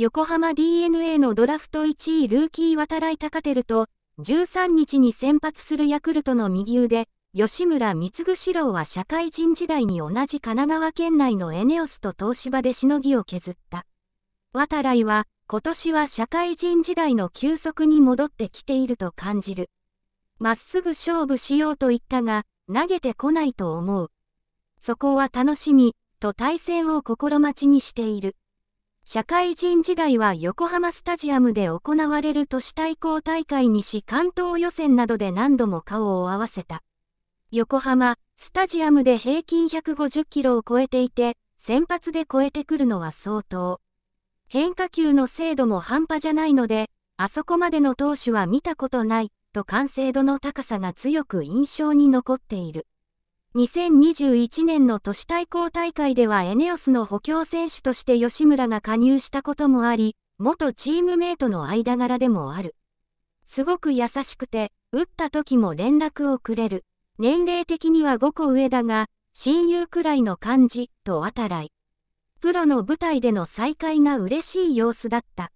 横浜 DeNA のドラフト1位ルーキー渡来高照と、13日に先発するヤクルトの右腕、吉村貢志郎は社会人時代に同じ神奈川県内のエネオスと東芝でしのぎを削った。渡来は、今年は社会人時代の休息に戻ってきていると感じる。まっすぐ勝負しようと言ったが、投げてこないと思う。そこは楽しみ、と対戦を心待ちにしている。社会人時代は横浜スタジアムで行われる都市対抗大会にし関東予選などで何度も顔を合わせた。横浜、スタジアムで平均150キロを超えていて、先発で超えてくるのは相当。変化球の精度も半端じゃないので、あそこまでの投手は見たことない、と完成度の高さが強く印象に残っている。2021年の都市対抗大会ではエネオスの補強選手として吉村が加入したこともあり、元チームメイトの間柄でもある。すごく優しくて、打った時も連絡をくれる。年齢的には5個上だが、親友くらいの感じ、とあたらい。プロの舞台での再会が嬉しい様子だった。